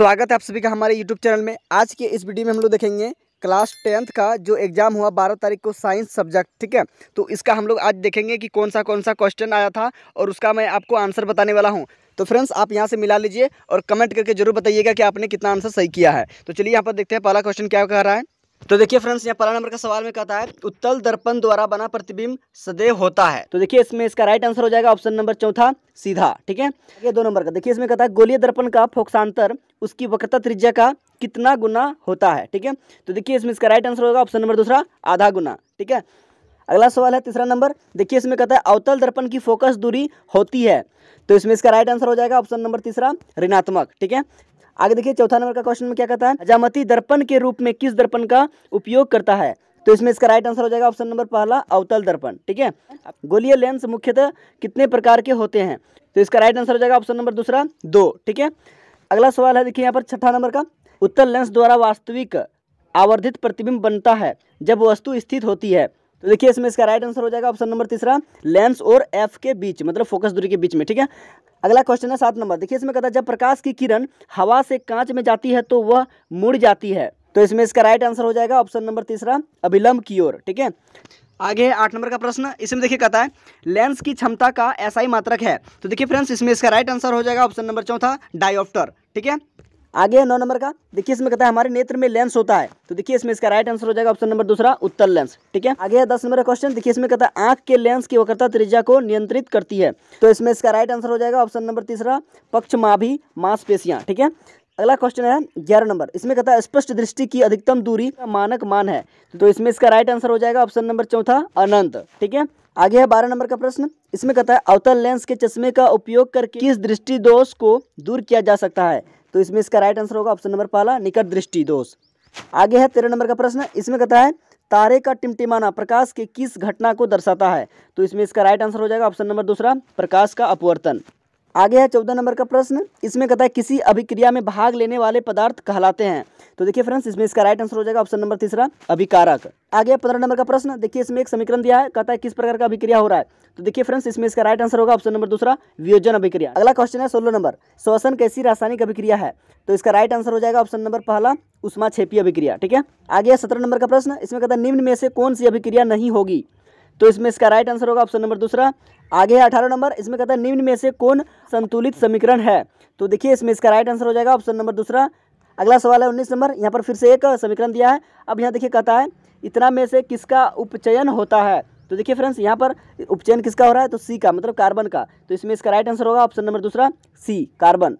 स्वागत है आप सभी का हमारे यूट्यूब चैनल में आज के इस वीडियो में हम लोग देखेंगे क्लास टेंथ का जो एग्ज़ाम हुआ बारह तारीख को साइंस सब्जेक्ट ठीक है तो इसका हम लोग आज देखेंगे कि कौन सा कौन सा क्वेश्चन आया था और उसका मैं आपको आंसर बताने वाला हूँ तो फ्रेंड्स आप यहाँ से मिला लीजिए और कमेंट करके जरूर बताइएगा कि आपने कितना आंसर सही किया है तो चलिए यहाँ पर देखते हैं पहला क्वेश्चन क्या कह रहा है तो देखिए फ्रेंड्स यहाँ पहला नंबर का सवाल में कहता है उत्तल दर्पण द्वारा बना प्रतिबिंब सदैव होता है तो देखिए इसमें इसका राइट आंसर हो जाएगा ऑप्शन नंबर चौथा सीधा ठीक है ये दो नंबर का देखिए इसमें कहता है गोलीय दर्पण का फोक्सांतर उसकी वक्रता त्रिज्या का कितना गुना होता है ठीक है तो देखिए इसमें इसका राइट आंसर होगा ऑप्शन नंबर दूसरा आधा गुना ठीक है अगला सवाल है तीसरा नंबर देखिए इसमें कहता है अवतल दर्पण की फोकस दूरी होती है तो इसमें इसका राइट आंसर हो जाएगा ऑप्शन नंबर तीसरा ऋणात्मक ठीक है आगे देखिए चौथा नंबर का क्वेश्चन में क्या कहता है हजामती दर्पण के रूप में किस दर्पण का उपयोग करता है तो इसमें इसका राइट आंसर हो जाएगा ऑप्शन नंबर पहला अवतल दर्पण ठीक है गोलीय लेंस मुख्यतः कितने प्रकार के होते हैं तो इसका राइट आंसर हो जाएगा ऑप्शन नंबर दूसरा दो ठीक है अगला सवाल है देखिए यहाँ पर छठा नंबर का उत्तर लेंस द्वारा वास्तविक आवर्धित प्रतिबिंब बनता है जब वस्तु स्थित होती है तो देखिए इसमें इसका राइट आंसर हो जाएगा ऑप्शन नंबर तीसरा लेंस और एफ के बीच मतलब फोकस दूरी के बीच में ठीक है अगला क्वेश्चन है सात नंबर देखिए इसमें कहता है जब प्रकाश की किरण हवा से कांच में जाती है तो वह मुड़ जाती है तो इसमें इसका राइट आंसर हो जाएगा ऑप्शन नंबर तीसरा अभिलंब की ओर ठीक है आगे आठ नंबर का प्रश्न इसमें देखिए कहता है लेंस की क्षमता का ऐसा ही मात्रक है तो देखिए फ्रेंड्स इसमें इसका राइट आंसर हो जाएगा ऑप्शन नंबर चौथा डायोप्टर ठीक है आगे है नौ नंबर का देखिए इसमें कहता है हमारे नेत्र में लेंस होता है तो देखिए इसमें इसका राइट आंसर हो जाएगा ऑप्शन नंबर दूसरा उत्तर लेंस ठीक है आगे है दस नंबर का क्वेश्चन देखिए इसमें कहता है आंख के लेंस की वक्रता त्रिज्या को नियंत्रित करती है तो इसमें इसका राइट आंसर हो जाएगा ऑप्शन नंबर तीसरा पक्ष माभी मांसपेशियां ठीक है अगला क्वेश्चन है ग्यारह नंबर इसमें कहता है स्पष्ट दृष्टि की अधिकतम दूरी का मानक मान है तो इसमें इसका राइट आंसर हो जाएगा ऑप्शन नंबर चौथा अनंत ठीक है आगे है बारह नंबर का प्रश्न इसमें कहता है अवतल लेंस के चश्मे का उपयोग करके किस दृष्टि दोष को दूर किया जा सकता है तो इसमें इसका राइट आंसर होगा ऑप्शन नंबर पहला निकट दृष्टि दोष आगे है तेरह नंबर का प्रश्न इसमें कहता है तारे का टिमटिमाना प्रकाश की किस घटना को दर्शाता है तो इसमें इसका राइट आंसर हो जाएगा ऑप्शन नंबर दूसरा प्रकाश का अपवर्तन आगे है चौदह नंबर का प्रश्न इसमें कहता है किसी अभिक्रिया में भाग लेने वाले पदार्थ कहलाते हैं तो देखिए फ्रेंड्स इसमें इसका राइट आंसर हो जाएगा ऑप्शन नंबर तीसरा अभिकारक आगे पंद्रह नंबर का प्रश्न देखिए इसमें एक समीकरण दिया है कहता है किस प्रकार का अभिक्रिया हो रहा है तो देखिए फ्रेंड्स इसमें इसका राइट आंसर होगा ऑप्शन नंबर दूसरा वियोजन अभिक्रिया अगला क्वेश्चन है सोलह नंबर श्वसन कैसी रासायनिक अभिक्रिया है तो इसका राइट आंसर हो जाएगा ऑप्शन नंबर पहला उषमा छेपी अभिक्रिया ठीक है आगे सत्रह नंबर का प्रश्न इसमें कहता है निम्न में से कौन सी अभिक्रिया नहीं होगी तो इसमें इसका राइट आंसर होगा ऑप्शन नंबर दूसरा आगे है अठारह नंबर इसमें कहता है निम्न में से कौन संतुलित समीकरण है तो देखिए इसमें इसका राइट आंसर हो जाएगा ऑप्शन नंबर दूसरा अगला सवाल है उन्नीस नंबर यहाँ पर फिर से एक समीकरण दिया है अब यहाँ देखिए कहता है इतना में से किसका उपचयन होता है तो देखिए फ्रेंड्स यहाँ पर उपचयन किसका हो रहा है तो सी का मतलब कार्बन का तो इसमें इसका राइट आंसर होगा ऑप्शन नंबर दूसरा सी कार्बन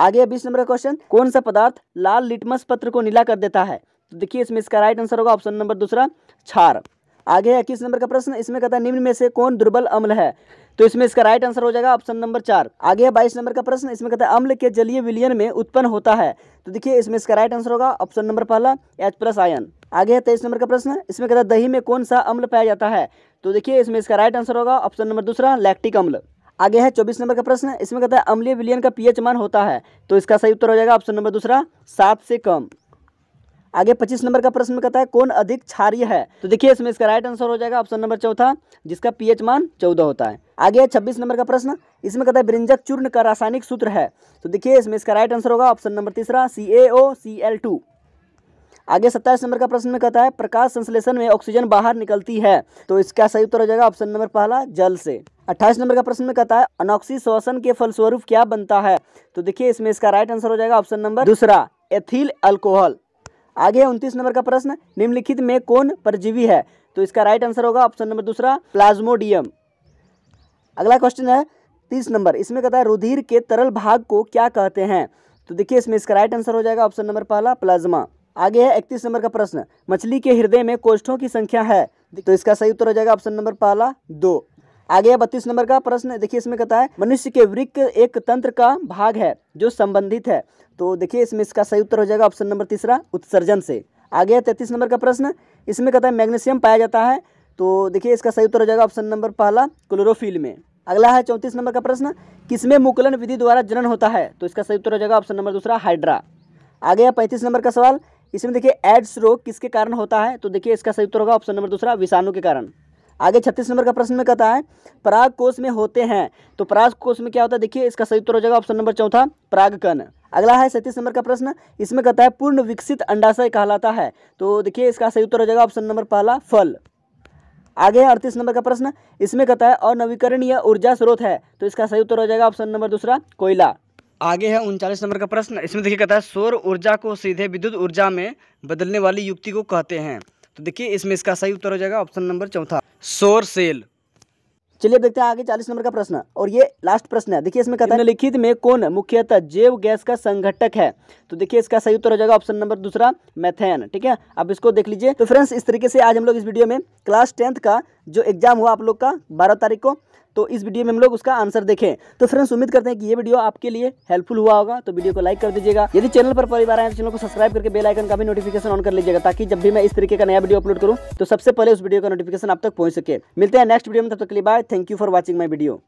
आगे बीस नंबर का क्वेश्चन कौन सा पदार्थ लाल लिटमस पत्र को नीला कर देता है तो देखिए इसमें इसका राइट आंसर होगा ऑप्शन नंबर दूसरा छार आगे है इक्कीस नंबर का प्रश्न इसमें कहता है निम्न में से कौन दुर्बल अम्ल है तो इसमें इसका राइट आंसर हो जाएगा ऑप्शन नंबर चार आगे है बाईस नंबर का प्रश्न इसमें कहता है अम्ल के जलीय विलियन में उत्पन्न होता है तो देखिए इसमें इसका राइट आंसर होगा ऑप्शन नंबर पहला एच प्लस आयन आगे है तेईस नंबर का प्रश्न इसमें कहता है दही में कौन सा अम्ल पाया जाता है तो देखिए इसमें इसका राइट आंसर होगा ऑप्शन नंबर दूसरा लैक्टिक अम्ल आगे है चौबीस नंबर का प्रश्न इसमें कहता है अम्लीय विलियन का पीएच मान होता है तो इसका सही उत्तर हो जाएगा ऑप्शन नंबर दूसरा सात से कम आगे 25 नंबर का प्रश्न में कहता है कौन अधिक क्षारिय है तो देखिए इसमें इसका राइट आंसर हो जाएगा ऑप्शन नंबर चौथा जिसका पीएच मान चौदह होता है आगे है छब्बीस नंबर का प्रश्न इसमें कहता है ब्रिंजक चूर्ण का रासायनिक सूत्र है तो देखिए इसमें इसका राइट आंसर होगा ऑप्शन नंबर तीसरा सी ए ओ सी एल टू आगे सत्ताईस नंबर का प्रश्न में कहता है प्रकाश संश्लेषण में ऑक्सीजन बाहर निकलती है तो इसका सही उत्तर हो जाएगा ऑप्शन नंबर पहला जल से अट्ठाईस नंबर का प्रश्न में कहता है अनोक्सी शोषण के फलस्वरूप क्या बनता है तो देखिए इसमें इसका राइट आंसर हो जाएगा ऑप्शन नंबर दूसरा एथिल अल्कोहल आगे उनतीस नंबर का प्रश्न निम्नलिखित में कौन परजीवी है तो इसका राइट आंसर होगा ऑप्शन नंबर दूसरा प्लाज्मोडियम अगला क्वेश्चन है तीस नंबर इसमें कहता है रुधिर के तरल भाग को क्या कहते हैं तो देखिए इसमें इसका राइट आंसर हो जाएगा ऑप्शन नंबर पहला प्लाज्मा आगे है इकतीस नंबर का प्रश्न मछली के हृदय में कोष्ठों की संख्या है तो इसका सही उत्तर हो जाएगा ऑप्शन नंबर पहला दो आगे बत्तीस नंबर का प्रश्न देखिए इसमें कहता है मनुष्य के वृक्क एक तंत्र का भाग है जो संबंधित है तो देखिए इसमें इसका सही उत्तर हो जाएगा ऑप्शन नंबर तीसरा उत्सर्जन से आगे है तैतीस नंबर का प्रश्न इसमें कहता है मैग्नीशियम पाया जाता है तो देखिए इसका सही उत्तर हो जाएगा ऑप्शन नंबर पहला क्लोरोफिल में अगला है चौंतीस नंबर का प्रश्न किसमें मुकुलन विधि द्वारा जनन होता है तो इसका सही उत्तर हो जाएगा ऑप्शन नंबर दूसरा हाइड्रा आगे है पैंतीस नंबर का सवाल इसमें देखिए एड्स रोग किसके कारण होता है तो देखिए इसका सही उत्तर होगा ऑप्शन नंबर दूसरा विषाणु के कारण आगे छत्तीस नंबर का प्रश्न में कहता है पराग कोष में होते हैं तो पराग कोष में क्या होता है देखिए इसका सही उत्तर हो जाएगा ऑप्शन नंबर चौथा परागकन अगला है सैंतीस नंबर का प्रश्न इसमें कहता है पूर्ण विकसित अंडाशय कहलाता है तो देखिए इसका सही उत्तर हो जाएगा ऑप्शन नंबर पहला फल आगे है अड़तीस नंबर का प्रश्न इसमें कहता है अनवीकरणीय ऊर्जा स्रोत है तो इसका सही उत्तर हो जाएगा ऑप्शन नंबर दूसरा कोयला आगे है उनचालीस नंबर का प्रश्न इसमें देखिए कहता है सौर ऊर्जा को सीधे विद्युत ऊर्जा में बदलने वाली युक्ति को कहते हैं तो देखिए इसमें इसका सही उत्तर हो जाएगा ऑप्शन नंबर चौथा सोर सेल चलिए देखते हैं आगे चालीस नंबर का प्रश्न और ये लास्ट प्रश्न है देखिए इसमें कथन लिखित में कौन मुख्यतः जैव गैस का संघटक है तो देखिए इसका सही उत्तर हो जाएगा ऑप्शन नंबर दूसरा मैथेन ठीक है अब इसको देख लीजिए तो फ्रेंड्स इस तरीके से आज हम लोग इस वीडियो में क्लास टेंथ का जो एग्जाम हुआ आप लोग का बारह तारीख को तो इस वीडियो में हम लोग उसका आंसर देखें तो फ्रेंड्स उम्मीद करते हैं कि ये वीडियो आपके लिए हेल्पफुल हुआ होगा तो वीडियो को लाइक कर दीजिएगा यदि चैनल पर परिवार आए तो चैनल को सब्सक्राइब करके बेल आइकन का भी नोटिफिकेशन ऑन कर लीजिएगा ताकि जब भी मैं इस तरीके का नया वीडियो अपलोड करूँ तो सबसे पहले उस वीडियो का नोटिफिकेशन आप तक पहुंच सके मिलते हैं नेक्स्ट वीडियो में तब तक के लिए bye thank you for watching my video